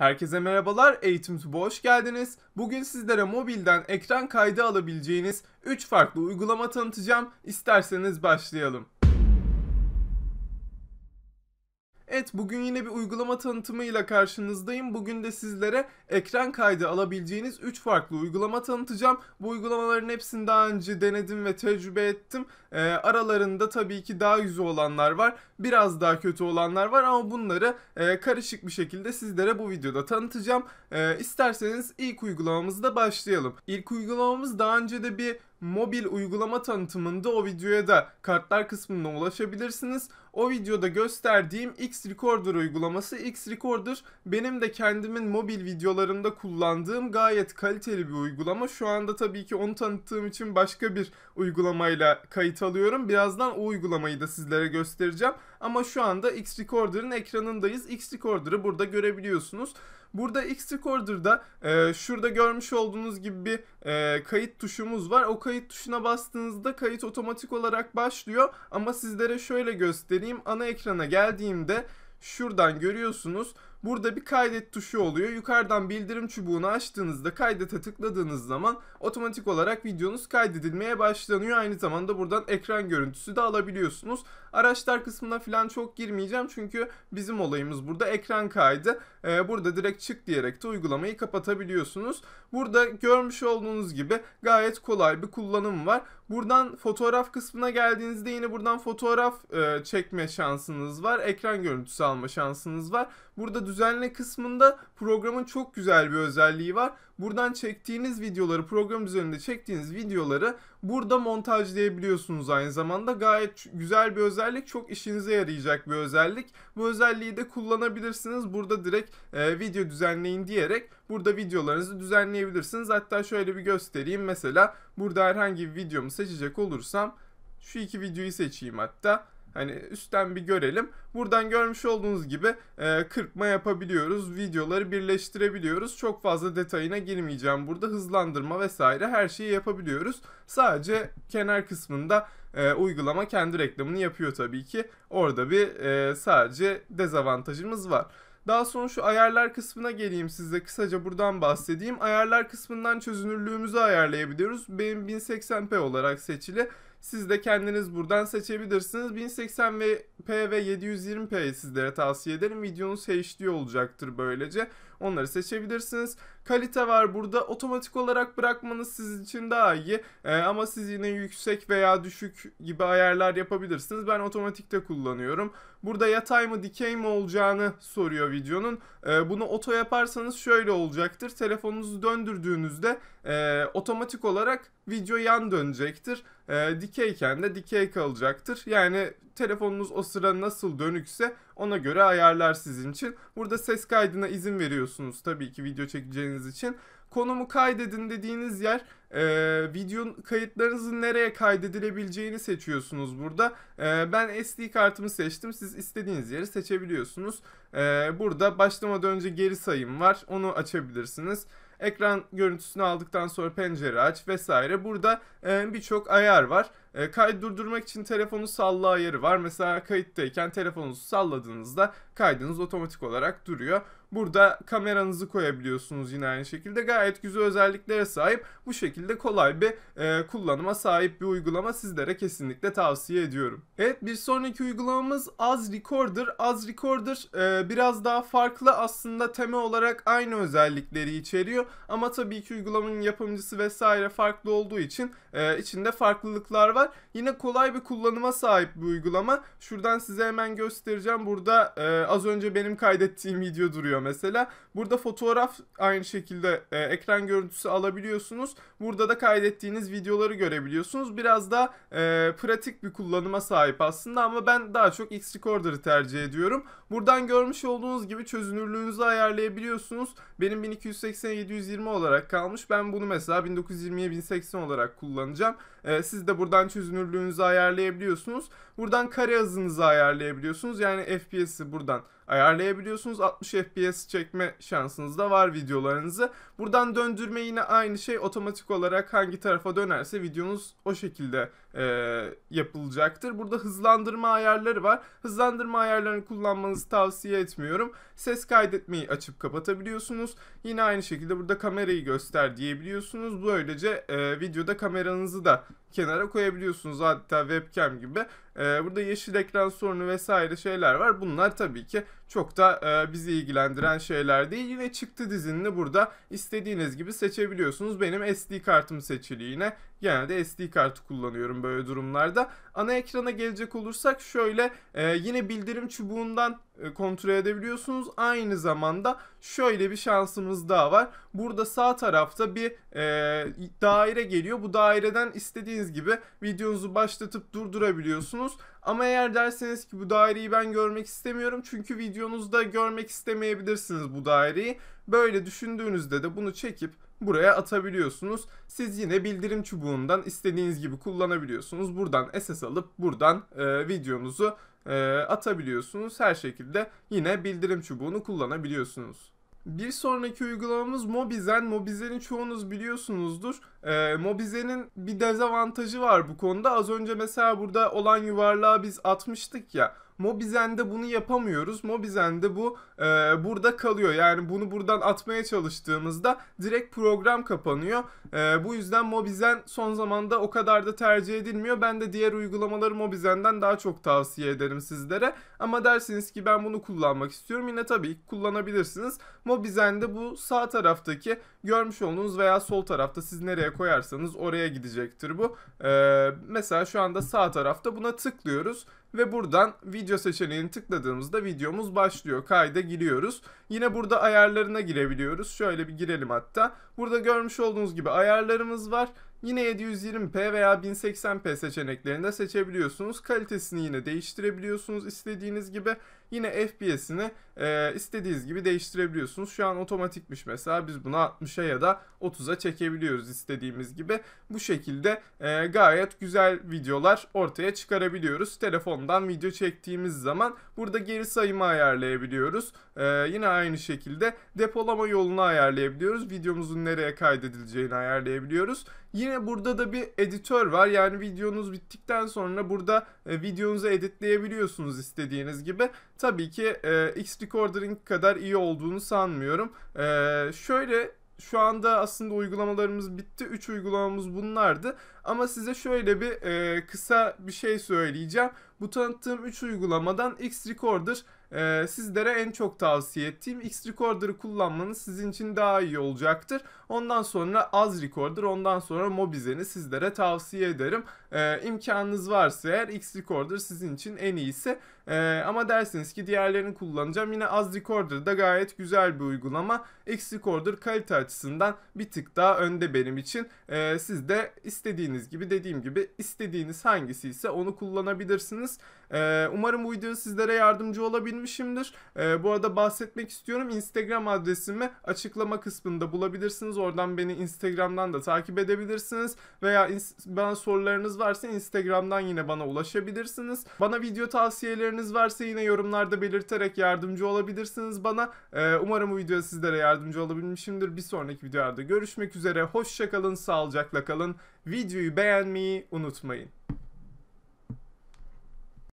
Herkese merhabalar, Eğitim Tub'a hoş geldiniz. Bugün sizlere mobilden ekran kaydı alabileceğiniz 3 farklı uygulama tanıtacağım. İsterseniz başlayalım. Evet bugün yine bir uygulama tanıtımıyla karşınızdayım. Bugün de sizlere ekran kaydı alabileceğiniz 3 farklı uygulama tanıtacağım. Bu uygulamaların hepsini daha önce denedim ve tecrübe ettim. E, aralarında tabii ki daha yüzü olanlar var. Biraz daha kötü olanlar var ama bunları e, karışık bir şekilde sizlere bu videoda tanıtacağım. E, isterseniz ilk uygulamamızda başlayalım. İlk uygulamamız daha önce de bir mobil uygulama tanıtımında o videoya da kartlar kısmına ulaşabilirsiniz. O videoda gösterdiğim X Recorder uygulaması. X Recorder benim de kendimin mobil videolarında kullandığım gayet kaliteli bir uygulama. Şu anda tabii ki onu tanıttığım için başka bir uygulamayla kayıt alıyorum. Birazdan o uygulamayı da sizlere göstereceğim. Ama şu anda X-Recorder'ın ekranındayız. X-Recorder'ı burada görebiliyorsunuz. Burada X-Recorder'da e, şurada görmüş olduğunuz gibi bir e, kayıt tuşumuz var. O kayıt tuşuna bastığınızda kayıt otomatik olarak başlıyor. Ama sizlere şöyle göstereyim. Ana ekrana geldiğimde şuradan görüyorsunuz. Burada bir kaydet tuşu oluyor. Yukarıdan bildirim çubuğunu açtığınızda kaydete tıkladığınız zaman otomatik olarak videonuz kaydedilmeye başlanıyor. Aynı zamanda buradan ekran görüntüsü de alabiliyorsunuz. Araçlar kısmına falan çok girmeyeceğim çünkü bizim olayımız burada ekran kaydı. Ee, burada direkt çık diyerek de uygulamayı kapatabiliyorsunuz. Burada görmüş olduğunuz gibi gayet kolay bir kullanım var. Buradan fotoğraf kısmına geldiğinizde yine buradan fotoğraf e, çekme şansınız var. Ekran görüntüsü alma şansınız var. Burada düzenle kısmında programın çok güzel bir özelliği var buradan çektiğiniz videoları program üzerinde çektiğiniz videoları burada montajlayabiliyorsunuz aynı zamanda. Gayet güzel bir özellik. Çok işinize yarayacak bir özellik. Bu özelliği de kullanabilirsiniz. Burada direkt e, video düzenleyin diyerek burada videolarınızı düzenleyebilirsiniz. Hatta şöyle bir göstereyim. Mesela burada herhangi bir videomu seçecek olursam şu iki videoyu seçeyim hatta. Hani üstten bir görelim. Buradan görmüş olduğunuz gibi e, kırpma yapabiliyoruz. Videoları birleştirebiliyoruz. Çok fazla detayına girmeyeceğim. Burada hızlandırma vesaire her şeyi yapabiliyoruz. Sadece kenar kısmında e, uygulama kendi reklamını yapıyor tabii ki. Orada bir e, sadece dezavantajımız var. Daha sonra şu ayarlar kısmına geleyim size kısaca buradan bahsedeyim. Ayarlar kısmından çözünürlüğümüzü ayarlayabiliyoruz. Benim 1080p olarak seçili. Siz de kendiniz buradan seçebilirsiniz. 1080p ve 720p'yi sizlere tavsiye ederim. Videonuz HD olacaktır böylece. Onları seçebilirsiniz. Kalite var burada. Otomatik olarak bırakmanız sizin için daha iyi. Ee, ama siz yine yüksek veya düşük gibi ayarlar yapabilirsiniz. Ben otomatikte kullanıyorum. Burada yatay mı dikey mi olacağını soruyor videonun. E, bunu oto yaparsanız şöyle olacaktır. Telefonunuzu döndürdüğünüzde e, otomatik olarak video yan dönecektir. E, dikeyken de dikey kalacaktır. Yani telefonunuz o sıra nasıl dönükse ona göre ayarlar sizin için. Burada ses kaydına izin veriyorsunuz tabii ki video çekeceğiniz için konumu kaydedin dediğiniz yer e, videonun kayıtlarınızın nereye kaydedilebileceğini seçiyorsunuz burada. E, ben SD kartımı seçtim. Siz istediğiniz yeri seçebiliyorsunuz. Ee, burada başlamadan önce geri sayım var. Onu açabilirsiniz. Ekran görüntüsünü aldıktan sonra pencere aç vesaire. Burada e, birçok ayar var. E, kaydı durdurmak için telefonu salla ayarı var. Mesela kayıttayken telefonunuzu salladığınızda kaydınız otomatik olarak duruyor. Burada kameranızı koyabiliyorsunuz yine aynı şekilde. Gayet güzel özelliklere sahip. Bu şekilde kolay bir e, kullanıma sahip bir uygulama sizlere kesinlikle tavsiye ediyorum. Evet bir sonraki uygulamamız Az Recorder. Az Recorder e, ee, biraz daha farklı aslında tema olarak aynı özellikleri içeriyor ama tabii ki uygulamanın yapımcısı vesaire farklı olduğu için e, içinde farklılıklar var. Yine kolay bir kullanıma sahip bu uygulama. Şuradan size hemen göstereceğim. Burada e, az önce benim kaydettiğim video duruyor mesela. Burada fotoğraf aynı şekilde e, ekran görüntüsü alabiliyorsunuz. Burada da kaydettiğiniz videoları görebiliyorsunuz. Biraz daha e, pratik bir kullanıma sahip aslında ama ben daha çok X-Recorder'ı tercih ediyorum. Buradan görmüş Görmüş olduğunuz gibi çözünürlüğünüzü ayarlayabiliyorsunuz. Benim 1280 720 olarak kalmış. Ben bunu mesela 1920'ye 1080 olarak kullanacağım. Ee, siz de buradan çözünürlüğünüzü ayarlayabiliyorsunuz. Buradan kare hızınızı ayarlayabiliyorsunuz. Yani FPS'i buradan ayarlayabiliyorsunuz. 60 FPS çekme şansınız da var videolarınızı. Buradan döndürme yine aynı şey otomatik olarak hangi tarafa dönerse videonuz o şekilde e, yapılacaktır. Burada hızlandırma ayarları var. Hızlandırma ayarlarını kullanmanızı tavsiye etmiyorum. Ses kaydetmeyi açıp kapatabiliyorsunuz. Yine aynı şekilde burada kamerayı göster diyebiliyorsunuz. Böylece e, videoda kameranızı da kenara koyabiliyorsunuz adeta webcam gibi. E, burada yeşil ekran sorunu vesaire şeyler var. Bunlar tabii ki çok da e, bizi ilgilendiren şeyler değil. Yine çıktı dizinini burada istediğiniz gibi seçebiliyorsunuz. Benim SD kartım seçili yine. Genelde SD kartı kullanıyorum böyle durumlarda. Ana ekrana gelecek olursak şöyle e, yine bildirim çubuğundan e, kontrol edebiliyorsunuz. Aynı zamanda şöyle bir şansımız daha var. Burada sağ tarafta bir e, daire geliyor. Bu daireden istediğiniz gibi videonuzu başlatıp durdurabiliyorsunuz. Ama eğer derseniz ki bu daireyi ben görmek istemiyorum çünkü videonuzda görmek istemeyebilirsiniz bu daireyi. Böyle düşündüğünüzde de bunu çekip buraya atabiliyorsunuz. Siz yine bildirim çubuğundan istediğiniz gibi kullanabiliyorsunuz. Buradan SS alıp buradan e, videonuzu e, atabiliyorsunuz. Her şekilde yine bildirim çubuğunu kullanabiliyorsunuz. Bir sonraki uygulamamız Mobizen. Mobizenin çoğunuz biliyorsunuzdur. E, Mobizen'in bir dezavantajı var bu konuda. Az önce mesela burada olan yuvarlığa biz atmıştık ya. Mobizen'de bunu yapamıyoruz. Mobizen'de bu e, burada kalıyor. Yani bunu buradan atmaya çalıştığımızda direkt program kapanıyor. E, bu yüzden Mobizen son zamanda o kadar da tercih edilmiyor. Ben de diğer uygulamaları Mobizen'den daha çok tavsiye ederim sizlere. Ama dersiniz ki ben bunu kullanmak istiyorum. Yine tabii kullanabilirsiniz. Mobizen'de bu sağ taraftaki görmüş olduğunuz veya sol tarafta siz nereye koyarsanız oraya gidecektir bu. E, mesela şu anda sağ tarafta buna tıklıyoruz ve buradan video seçeneğini tıkladığımızda videomuz başlıyor. Kayda giriyoruz. Yine burada ayarlarına girebiliyoruz. Şöyle bir girelim hatta. Burada görmüş olduğunuz gibi ayarlarımız var. Yine 720p veya 1080p seçeneklerinde seçebiliyorsunuz. Kalitesini yine değiştirebiliyorsunuz istediğiniz gibi. Yine FPS'ini e, istediğiniz gibi değiştirebiliyorsunuz. Şu an otomatikmiş mesela biz bunu 60'a ya da 30'a çekebiliyoruz istediğimiz gibi. Bu şekilde e, gayet güzel videolar ortaya çıkarabiliyoruz. Telefondan video çektiğimiz zaman burada geri sayımı ayarlayabiliyoruz. E, yine aynı şekilde depolama yolunu ayarlayabiliyoruz. Videomuzun nereye kaydedileceğini ayarlayabiliyoruz. Yine Yine burada da bir editör var. Yani videonuz bittikten sonra burada e, videonuzu editleyebiliyorsunuz istediğiniz gibi. Tabii ki e, X Recording kadar iyi olduğunu sanmıyorum. E, şöyle şu anda aslında uygulamalarımız bitti. 3 uygulamamız bunlardı. Ama size şöyle bir e, kısa bir şey söyleyeceğim. Bu tanıttığım 3 uygulamadan X Recorder e, sizlere en çok tavsiye ettiğim X Recorder'ı kullanmanız sizin için daha iyi olacaktır. Ondan sonra Az Recorder, ondan sonra Mobizen'i sizlere tavsiye ederim. E, imkanınız varsa eğer X Recorder sizin için en iyisi. E, ama derseniz ki diğerlerini kullanacağım. Yine Az Recorder da gayet güzel bir uygulama. Eksik order kalite açısından bir tık daha önde benim için. E, siz de istediğiniz gibi dediğim gibi istediğiniz hangisi ise onu kullanabilirsiniz. E, umarım bu video sizlere yardımcı olabilmişimdir. E, bu arada bahsetmek istiyorum. Instagram adresimi açıklama kısmında bulabilirsiniz. Oradan beni Instagram'dan da takip edebilirsiniz. Veya bana sorularınız varsa Instagram'dan yine bana ulaşabilirsiniz. Bana video tavsiyeleriniz varsa yine yorumlarda belirterek yardımcı olabilirsiniz bana. E, umarım bu video sizlere yardımcı yardımcı olabilmişimdir. Bir sonraki videolarda görüşmek üzere. Hoşçakalın, sağlıcakla kalın. Videoyu beğenmeyi unutmayın.